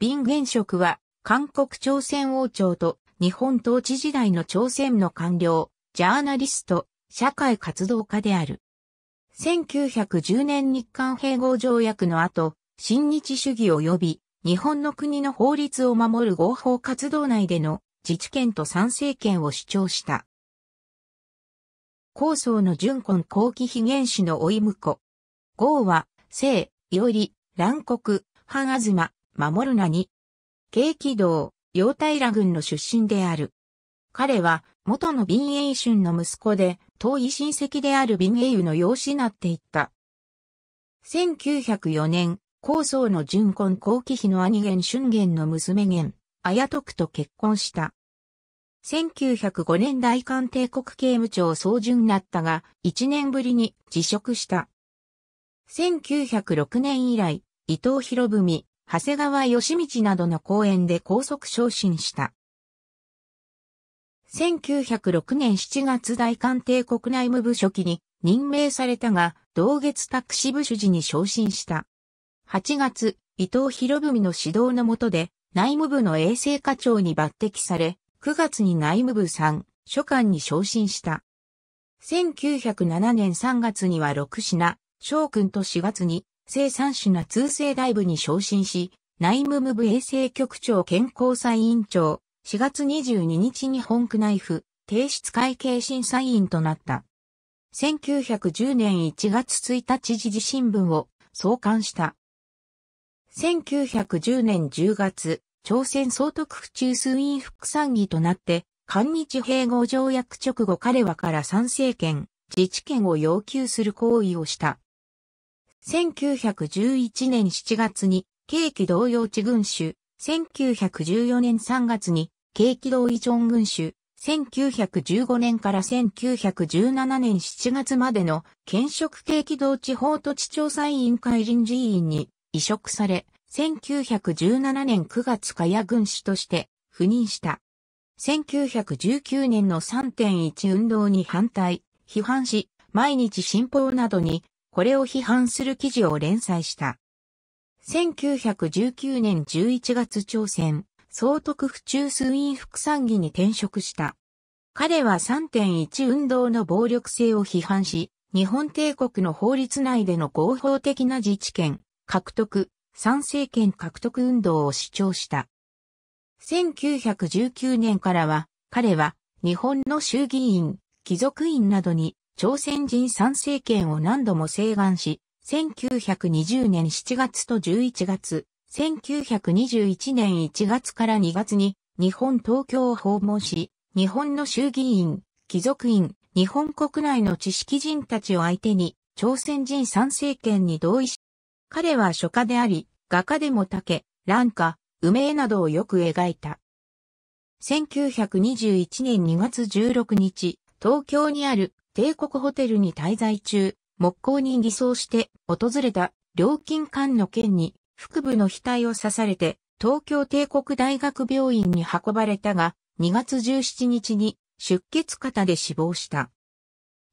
ビン現職は、韓国朝鮮王朝と日本統治時代の朝鮮の官僚、ジャーナリスト、社会活動家である。1910年日韓併合条約の後、新日主義及び日本の国の法律を守る合法活動内での自治権と参政権を主張した。高層の純根後期非原始の老い婿。豪は、聖、より、乱国、半あずま、守るなに、軽気道、陽平軍の出身である。彼は、元の敏英春の息子で、遠い親戚である敏英の養子になっていった。1904年、高僧の純婚後期妃の兄元春元の娘元、綾徳と結婚した。1905年大韓帝国刑務長総順なったが、1年ぶりに辞職した。1906年以来、伊藤博文、長谷川義道などの講演で高速昇進した。1906年7月大官邸国内務部書記に任命されたが、同月拓司部主事に昇進した。8月、伊藤博文の指導の下で、内務部の衛生課長に抜擢され、9月に内務部3、書管に昇進した。1907年3月には六品、将軍と4月に生産種な通世大部に昇進し、内務部衛生局長健康際委員長、4月22日に本区内府、提出会計審査委員となった。1910年1月1日時事新聞を創刊した。1910年10月、朝鮮総督府中枢員副参議となって、韓日併合条約直後彼はから参政権、自治権を要求する行為をした。1911年7月に、景気同用地群種、1914年3月に、京畿道異存群種、1915年から1917年7月までの、県職景気同地方土地調査委員会臨時委員に移植され、1917年9月かや軍種として赴任した。1919年の3.1運動に反対、批判し、毎日新報などにこれを批判する記事を連載した。1919年11月朝鮮、総督府中枢院副参議に転職した。彼は3.1運動の暴力性を批判し、日本帝国の法律内での合法的な自治権、獲得、参政権獲得運動を主張した。1919年からは、彼は日本の衆議院、貴族院などに朝鮮人参政権を何度も請願し、1920年7月と11月、1921年1月から2月に日本東京を訪問し、日本の衆議院、貴族院、日本国内の知識人たちを相手に、朝鮮人参政権に同意し、彼は書家であり、画家でも竹、蘭花、梅絵などをよく描いた。1921年2月16日、東京にある帝国ホテルに滞在中、木工に偽装して訪れた料金館の件に腹部の額を刺されて東京帝国大学病院に運ばれたが2月17日に出血型で死亡した。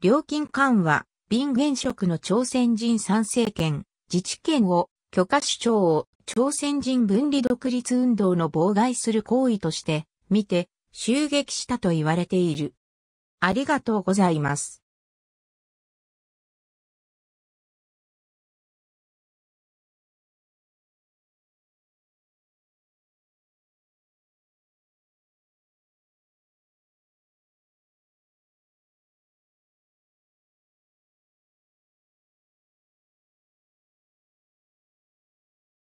料金館は貧現職の朝鮮人参政権、自治権を許可主張を朝鮮人分離独立運動の妨害する行為として見て襲撃したと言われている。ありがとうございます。